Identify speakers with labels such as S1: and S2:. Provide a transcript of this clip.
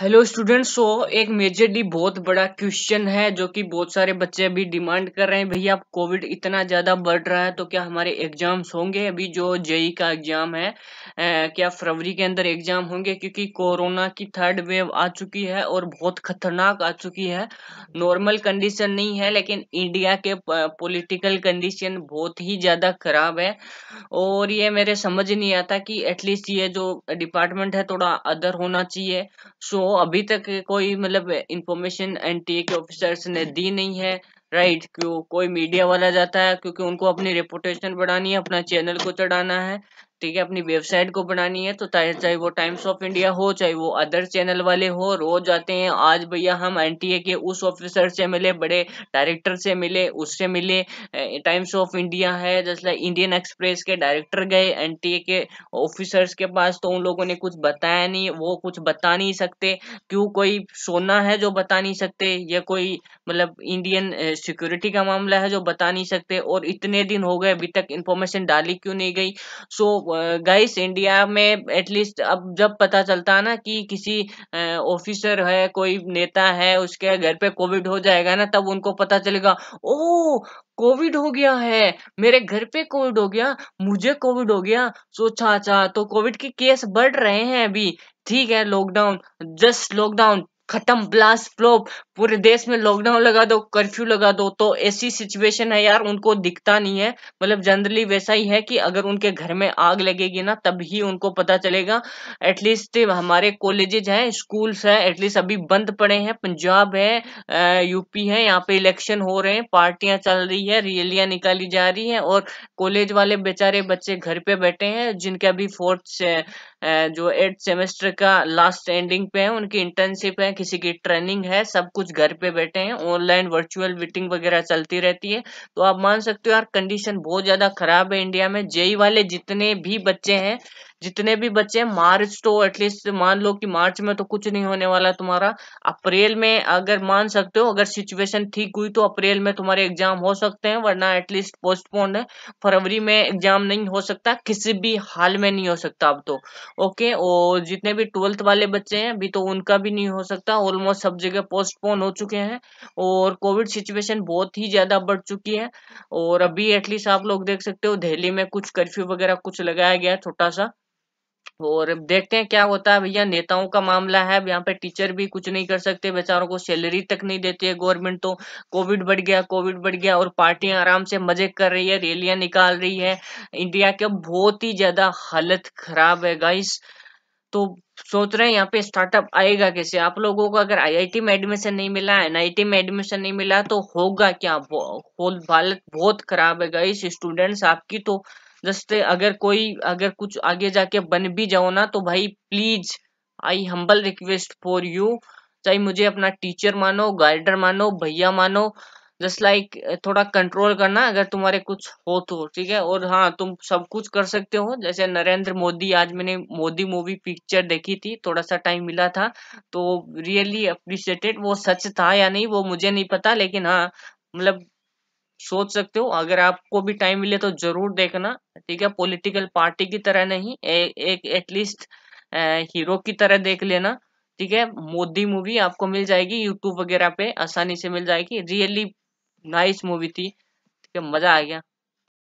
S1: hello students so एक majorly बहुत बड़ा क्वेश्चन है जो कि बहुत सारे बच्चे अभी डिमांड कर रहे हैं भैया अब कोविड इतना ज़्यादा बढ़ रहा है तो क्या हमारे एग्जाम्स होंगे अभी जो जेई e e का एग्जाम है ए, क्या फरवरी के अंदर एग्जाम होंगे क्योंकि कोरोना की थर्ड वेव आ चुकी है और बहुत खतरनाक आ चुकी है नॉर्मल कंडीशन नहीं है लेकिन इंडिया के पोलिटिकल कंडीशन बहुत ही ज़्यादा खराब है और ये मेरे समझ नहीं आता कि एटलीस्ट ये जो डिपार्टमेंट है थोड़ा अदर होना चाहिए सो अभी तक कोई मतलब इंफॉर्मेशन एनटीए के ऑफिसर्स ने दी नहीं है राइट क्यों कोई मीडिया वाला जाता है क्योंकि उनको अपनी रेपुटेशन बढ़ानी है अपना चैनल को चढ़ाना है ठीक है अपनी वेबसाइट को बनानी है तो चाहे वो टाइम्स ऑफ इंडिया हो चाहे वो अदर चैनल वाले हो रोज आते हैं आज भैया हम एनटीए के उस ऑफिसर से मिले बड़े डायरेक्टर से मिले उससे मिले टाइम्स ऑफ इंडिया है जैसे इंडियन एक्सप्रेस के डायरेक्टर गए एनटीए के ऑफिसर्स के पास तो उन लोगों ने कुछ बताया नहीं वो कुछ बता नहीं सकते क्यों कोई सोना है जो बता नहीं सकते या कोई मतलब इंडियन सिक्योरिटी का मामला है जो बता नहीं सकते और इतने दिन हो गए अभी तक इन्फॉर्मेशन डाली क्यों नहीं गई सो गाइस इंडिया में एटलीस्ट अब जब पता चलता है ना कि किसी ऑफिसर है कोई नेता है उसके घर पे कोविड हो जाएगा ना तब उनको पता चलेगा ओ कोविड हो गया है मेरे घर पे कोविड हो गया मुझे कोविड हो गया सोचा अच्छा तो कोविड तो के केस बढ़ रहे हैं अभी ठीक है लॉकडाउन जस्ट लॉकडाउन खत्म ब्लास्ट फ्लोप पूरे देश में लॉकडाउन लगा दो कर्फ्यू लगा दो तो ऐसी सिचुएशन है यार उनको दिखता नहीं है मतलब जनरली वैसा ही है कि अगर उनके घर में आग लगेगी ना तभी उनको पता चलेगा एटलीस्ट हमारे कॉलेजेज हैं स्कूल्स हैं एटलीस्ट अभी बंद पड़े हैं पंजाब है यूपी है यहाँ पे इलेक्शन हो रहे हैं पार्टियां चल रही है रैलियां निकाली जा रही है और कॉलेज वाले बेचारे बच्चे घर पे बैठे हैं जिनके अभी फोर्थ से जो एट सेमेस्टर का लास्ट एंडिंग पे है उनकी इंटर्नशिप है किसी की ट्रेनिंग है सब कुछ कुछ घर पे बैठे हैं ऑनलाइन वर्चुअल मीटिंग वगैरह चलती रहती है तो आप मान सकते हो यार कंडीशन बहुत ज्यादा खराब है इंडिया में जेई वाले जितने भी बच्चे हैं जितने भी बच्चे मार्च तो एटलीस्ट मान लो कि मार्च में तो कुछ नहीं होने वाला तुम्हारा अप्रैल में अगर मान सकते हो अगर सिचुएशन ठीक हुई तो अप्रैल में तुम्हारे एग्जाम हो सकते हैं वरना एटलीस्ट पोस्टपोन है फरवरी में एग्जाम नहीं हो सकता किसी भी हाल में नहीं हो सकता अब तो ओके और जितने भी ट्वेल्थ वाले बच्चे हैं अभी तो उनका भी नहीं हो सकता ऑलमोस्ट सब जगह पोस्टपोन हो चुके हैं और कोविड सिचुएशन बहुत ही ज्यादा बढ़ चुकी है और अभी एटलीस्ट आप लोग देख सकते हो दिल्ली में कुछ कर्फ्यू वगैरह कुछ लगाया गया है छोटा सा और देखते हैं क्या होता है भैया नेताओं का मामला है यहाँ पे टीचर भी कुछ नहीं कर सकते बेचारों को सैलरी तक नहीं देती है गवर्नमेंट तो कोविड बढ़ गया कोविड बढ़ गया और पार्टियां आराम से मजे कर रही है रैलियां निकाल रही है इंडिया के बहुत ही ज्यादा हालत खराब है गाइस तो सोच रहे हैं यहाँ पे स्टार्टअप आएगा कैसे आप लोगों को अगर आईआईटी में एडमिशन नहीं मिला एनआईटी में एडमिशन नहीं मिला तो होगा क्या हालत बहुत खराब है गाइस स्टूडेंट्स आपकी तो जस्ते अगर कोई अगर कुछ आगे जाके बन भी जाओ ना तो भाई please I humble request for you चाहे मुझे अपना टीचर मानो गाइडर मानो भैया मानो जस्ट लाइक like, थोड़ा कंट्रोल करना अगर तुम्हारे कुछ हो तो ठीक है और हाँ तुम सब कुछ कर सकते हो जैसे नरेंद्र मोदी आज मैंने मोदी मूवी पिक्चर देखी थी थोड़ा सा टाइम मिला था तो रियली अप्रिशिएटेड वो सच था या नहीं वो मुझे नहीं पता लेकिन हाँ मतलब सोच सकते हो अगर आपको भी टाइम मिले तो जरूर देखना ठीक है पॉलिटिकल पार्टी की तरह नहीं ए, एक एटलीस्ट हीरो की तरह देख लेना ठीक है मोदी मूवी आपको मिल जाएगी यूट्यूब वगैरह पे आसानी से मिल जाएगी रियली नाइस मूवी थी ठीक है मजा आ गया